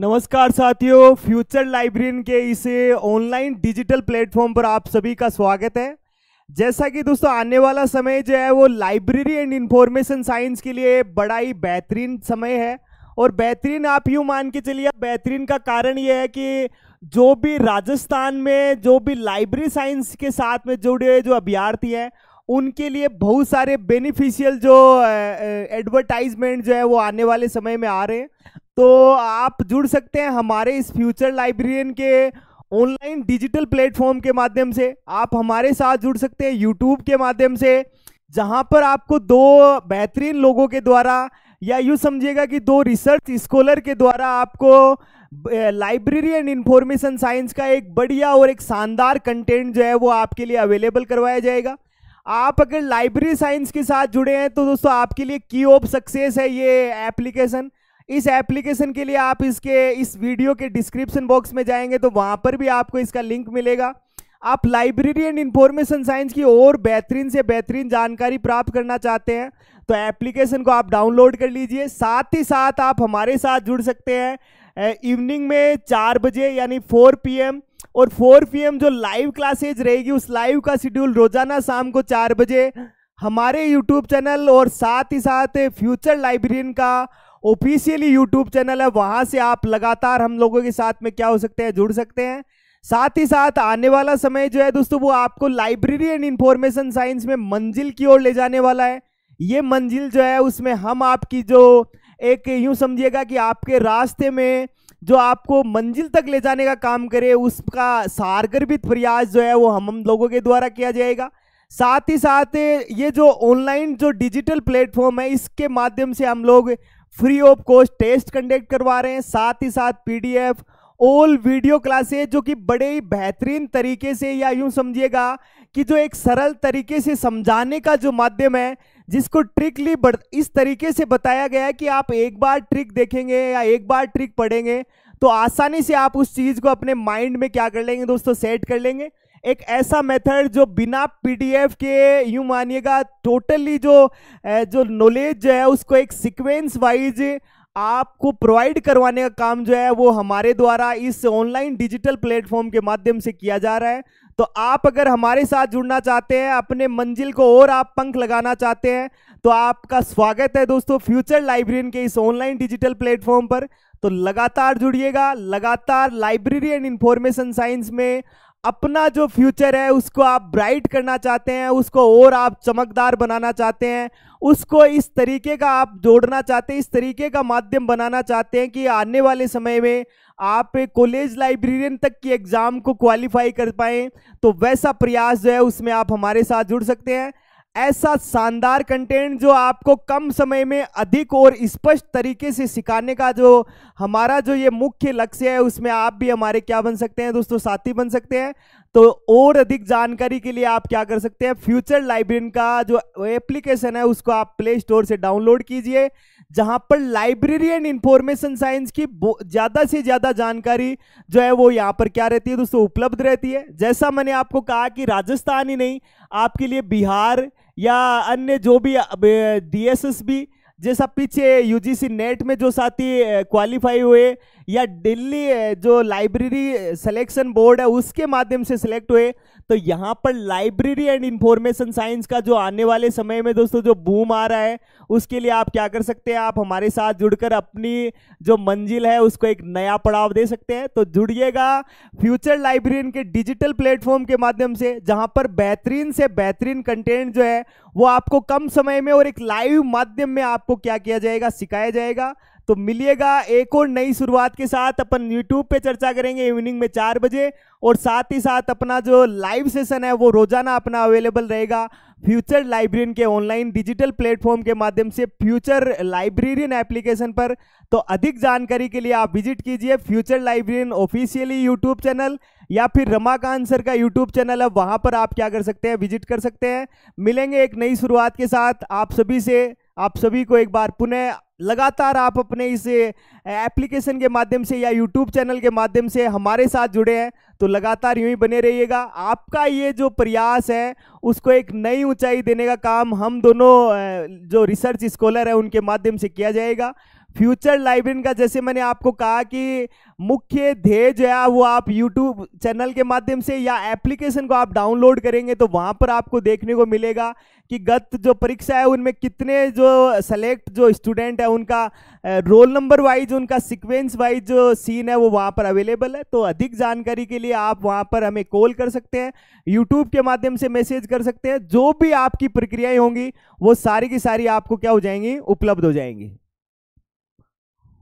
नमस्कार साथियों future librarian के इस ऑनलाइन डिजिटल प्लेटफॉर्म पर आप सभी का स्वागत है जैसा कि दोस्तों आने वाला समय जो है वो लाइब्रेरी एंड इंफॉर्मेशन साइंस के लिए बड़ा ही बेहतरीन समय है और बेहतरीन आप यूँ मान के चलिए बेहतरीन का कारण ये है कि जो भी राजस्थान में जो भी लाइब्रेरी साइंस के साथ में जुड़े हुए जो अभ्यार्थी हैं उनके लिए बहुत सारे बेनिफिशियल जो एडवर्टाइजमेंट जो है वो आने वाले समय में आ रहे हैं तो आप जुड़ सकते हैं हमारे इस फ्यूचर लाइब्रेरियन के ऑनलाइन डिजिटल प्लेटफॉर्म के माध्यम से आप हमारे साथ जुड़ सकते हैं यूट्यूब के माध्यम से जहां पर आपको दो बेहतरीन लोगों के द्वारा या यूँ समझिएगा कि दो रिसर्च स्कॉलर के द्वारा आपको लाइब्रेरी एंड इंफॉर्मेशन साइंस का एक बढ़िया और एक शानदार कंटेंट जो है वो आपके लिए अवेलेबल करवाया जाएगा आप अगर लाइब्रेरी साइंस के साथ जुड़े हैं तो दोस्तों आपके लिए की ऑफ सक्सेस है ये एप्लीकेशन इस एप्लीकेशन के लिए आप इसके इस वीडियो के डिस्क्रिप्शन बॉक्स में जाएंगे तो वहाँ पर भी आपको इसका लिंक मिलेगा आप लाइब्रेरी एंड इंफॉर्मेशन साइंस की और बेहतरीन से बेहतरीन जानकारी प्राप्त करना चाहते हैं तो एप्लीकेशन को आप डाउनलोड कर लीजिए साथ ही साथ आप हमारे साथ जुड़ सकते हैं इवनिंग में चार बजे यानी फोर पीएम और फोर पीएम जो लाइव क्लासेज रहेगी उस लाइव का शेड्यूल रोजाना शाम को चार बजे हमारे यूट्यूब चैनल और साथ ही साथ फ्यूचर लाइब्रेरियन का ऑफिशियली यूट्यूब चैनल है वहां से आप लगातार हम लोगों के साथ में क्या हो सकते हैं जुड़ सकते हैं साथ ही साथ आने वाला समय जो है दोस्तों वो आपको लाइब्रेरी एंड इंफॉर्मेशन साइंस में मंजिल की ओर ले जाने वाला है ये मंजिल जो है उसमें हम आपकी जो एक यूं समझिएगा कि आपके रास्ते में जो आपको मंजिल तक ले जाने का काम करे उसका सारगर्भित प्रयास जो है वो हम हम लोगों के द्वारा किया जाएगा साथ ही साथ ये जो ऑनलाइन जो डिजिटल प्लेटफॉर्म है इसके माध्यम से हम लोग free of cost test conduct करवा रहे हैं साथ ही साथ पीडीएफ ऑल वीडियो क्लासेज जो कि बड़े ही बेहतरीन तरीके से या यूं समझिएगा कि जो एक सरल तरीके से समझाने का जो माध्यम है जिसको ट्रिकली इस तरीके से बताया गया है कि आप एक बार ट्रिक देखेंगे या एक बार ट्रिक पढ़ेंगे तो आसानी से आप उस चीज़ को अपने माइंड में क्या कर लेंगे दोस्तों सेट कर लेंगे एक ऐसा मेथड जो बिना पीडीएफ के यूं मानिएगा टोटली जो जो नॉलेज जो है उसको एक सिक्वेंस वाइज आपको प्रोवाइड करवाने का काम जो है वो हमारे द्वारा इस ऑनलाइन डिजिटल प्लेटफॉर्म के माध्यम से किया जा रहा है तो आप अगर हमारे साथ जुड़ना चाहते हैं अपने मंजिल को और आप पंख लगाना चाहते हैं तो आपका स्वागत है दोस्तों फ्यूचर लाइब्रेरियन के इस ऑनलाइन डिजिटल प्लेटफॉर्म पर तो लगातार जुड़िएगा लगातार लाइब्रेरी एंड इंफॉर्मेशन साइंस में अपना जो फ्यूचर है उसको आप ब्राइट करना चाहते हैं उसको और आप चमकदार बनाना चाहते हैं उसको इस तरीके का आप जोड़ना चाहते हैं इस तरीके का माध्यम बनाना चाहते हैं कि आने वाले समय में आप कॉलेज लाइब्रेरियन तक की एग्ज़ाम को क्वालिफाई कर पाएँ तो वैसा प्रयास जो है उसमें आप हमारे साथ जुड़ सकते हैं ऐसा शानदार कंटेंट जो आपको कम समय में अधिक और स्पष्ट तरीके से सिखाने का जो हमारा जो ये मुख्य लक्ष्य है उसमें आप भी हमारे क्या बन सकते हैं दोस्तों साथी बन सकते हैं तो और अधिक जानकारी के लिए आप क्या कर सकते हैं फ्यूचर लाइब्रेरी का जो एप्लीकेशन है उसको आप प्ले स्टोर से डाउनलोड कीजिए जहां पर लाइब्रेरी एंड इंफॉर्मेशन साइंस की ज्यादा से ज्यादा जानकारी जो है वो यहाँ पर क्या रहती है दोस्तों उपलब्ध रहती है जैसा मैंने आपको कहा कि राजस्थान ही नहीं आपके लिए बिहार या अन्य जो भी डीएसएसबी जैसा पीछे यूजीसी नेट में जो साथी क्वालिफाई हुए या दिल्ली जो लाइब्रेरी सिलेक्शन बोर्ड है उसके माध्यम से सिलेक्ट हुए तो यहाँ पर लाइब्रेरी एंड इंफॉर्मेशन साइंस का जो आने वाले समय में दोस्तों जो बूम आ रहा है उसके लिए आप क्या कर सकते हैं आप हमारे साथ जुड़कर अपनी जो मंजिल है उसको एक नया पड़ाव दे सकते हैं तो जुड़िएगा फ्यूचर लाइब्रेरियन के डिजिटल प्लेटफॉर्म के माध्यम से जहाँ पर बेहतरीन से बेहतरीन कंटेंट जो है वो आपको कम समय में और एक लाइव माध्यम में आपको आपको क्या किया जाएगा सिखाया जाएगा तो मिलिएगा एक और नई शुरुआत के साथ अपन यूट्यूब पे चर्चा करेंगे इवनिंग में चार बजे और साथ ही साथ अपना जो लाइव सेशन है वो रोजाना अपना अवेलेबल रहेगा फ्यूचर लाइब्रेरियन के ऑनलाइन डिजिटल प्लेटफॉर्म के माध्यम से फ्यूचर लाइब्रेरियन एप्लीकेशन पर तो अधिक जानकारी के लिए आप विजिट कीजिए Future Librarian officially YouTube channel या फिर रमाकांत सर का यूट्यूब चैनल है वहाँ पर आप क्या कर सकते हैं विजिट कर सकते हैं मिलेंगे एक नई शुरुआत के साथ आप सभी से आप सभी को एक बार पुनः लगातार आप अपने इस एप्लीकेशन के माध्यम से या यूट्यूब चैनल के माध्यम से हमारे साथ जुड़े हैं तो लगातार यूं ही बने रहिएगा आपका ये जो प्रयास है उसको एक नई ऊंचाई देने का काम हम दोनों जो रिसर्च स्कॉलर है उनके माध्यम से किया जाएगा फ्यूचर लाइब्रेरी का जैसे मैंने आपको कहा कि मुख्य ध्येय जो है वो आप यूट्यूब चैनल के माध्यम से या एप्लीकेशन को आप डाउनलोड करेंगे तो वहाँ पर आपको देखने को मिलेगा कि गत जो परीक्षा है उनमें कितने जो सेलेक्ट जो स्टूडेंट है उनका रोल नंबर वाइज उनका सिक्वेंस वाइज जो सीन है वो वहाँ पर अवेलेबल है तो अधिक जानकारी के लिए आप वहाँ पर हमें कॉल कर सकते हैं यूट्यूब के माध्यम से मैसेज कर सकते हैं जो भी आपकी प्रक्रियाएँ होंगी वो सारी की सारी आपको क्या हो जाएंगी उपलब्ध हो जाएंगी